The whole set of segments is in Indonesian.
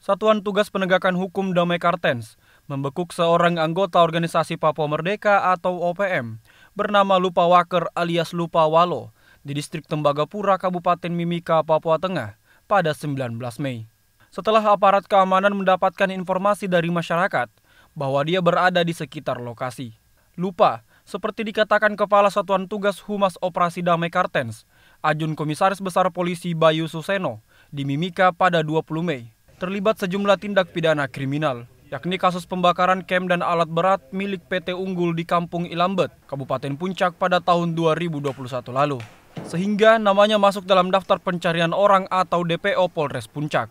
Satuan Tugas Penegakan Hukum Damai Kartens membekuk seorang anggota organisasi Papua Merdeka atau OPM bernama Lupa Waker alias Lupa Walo di distrik Tembagapura, Kabupaten Mimika, Papua Tengah pada 19 Mei. Setelah aparat keamanan mendapatkan informasi dari masyarakat bahwa dia berada di sekitar lokasi. Lupa, seperti dikatakan Kepala Satuan Tugas Humas Operasi Damai Kartens, Ajun Komisaris Besar Polisi Bayu Suseno, di Mimika pada 20 Mei terlibat sejumlah tindak pidana kriminal, yakni kasus pembakaran kem dan alat berat milik PT Unggul di Kampung Ilambet, Kabupaten Puncak pada tahun 2021 lalu. Sehingga namanya masuk dalam daftar pencarian orang atau DPO Polres Puncak.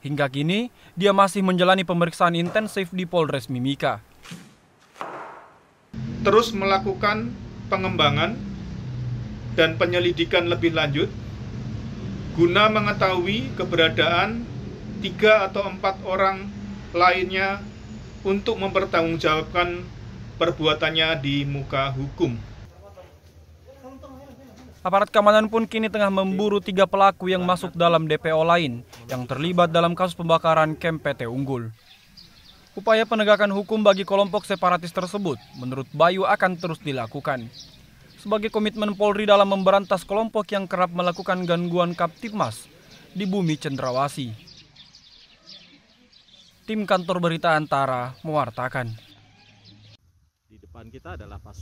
Hingga kini, dia masih menjalani pemeriksaan intensif di Polres Mimika. Terus melakukan pengembangan dan penyelidikan lebih lanjut guna mengetahui keberadaan tiga atau empat orang lainnya untuk mempertanggungjawabkan perbuatannya di muka hukum. Aparat keamanan pun kini tengah memburu tiga pelaku yang masuk dalam DPO lain yang terlibat dalam kasus pembakaran Kem PT Unggul. Upaya penegakan hukum bagi kelompok separatis tersebut menurut Bayu akan terus dilakukan. Sebagai komitmen Polri dalam memberantas kelompok yang kerap melakukan gangguan kaptimas di bumi Cendrawasi tim kantor berita Antara mewartakan. Di depan kita adalah pas